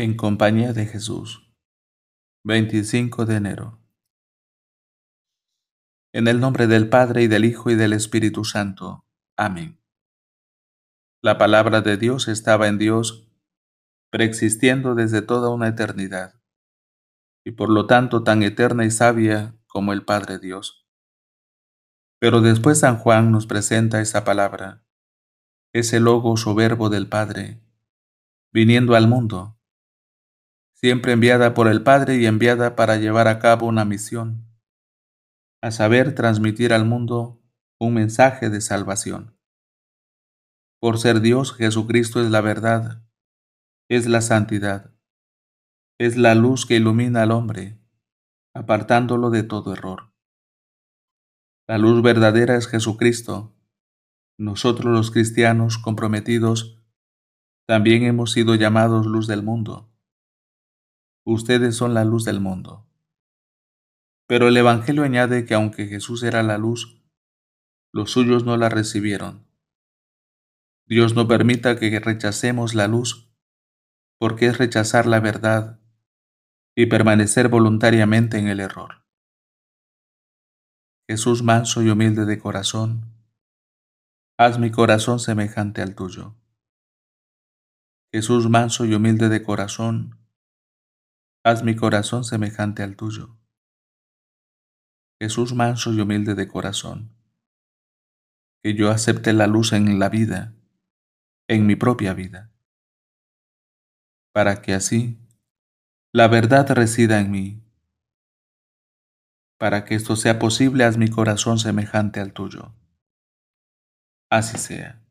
En compañía de Jesús. 25 de enero. En el nombre del Padre y del Hijo y del Espíritu Santo. Amén. La palabra de Dios estaba en Dios, preexistiendo desde toda una eternidad, y por lo tanto tan eterna y sabia como el Padre Dios. Pero después San Juan nos presenta esa palabra, ese logo soberbo del Padre, viniendo al mundo siempre enviada por el Padre y enviada para llevar a cabo una misión, a saber, transmitir al mundo un mensaje de salvación. Por ser Dios, Jesucristo es la verdad, es la santidad, es la luz que ilumina al hombre, apartándolo de todo error. La luz verdadera es Jesucristo. Nosotros los cristianos comprometidos también hemos sido llamados luz del mundo ustedes son la luz del mundo. Pero el Evangelio añade que aunque Jesús era la luz, los suyos no la recibieron. Dios no permita que rechacemos la luz, porque es rechazar la verdad y permanecer voluntariamente en el error. Jesús manso y humilde de corazón, haz mi corazón semejante al tuyo. Jesús manso y humilde de corazón, haz mi corazón semejante al tuyo. Jesús manso y humilde de corazón, que yo acepte la luz en la vida, en mi propia vida, para que así la verdad resida en mí. Para que esto sea posible, haz mi corazón semejante al tuyo. Así sea.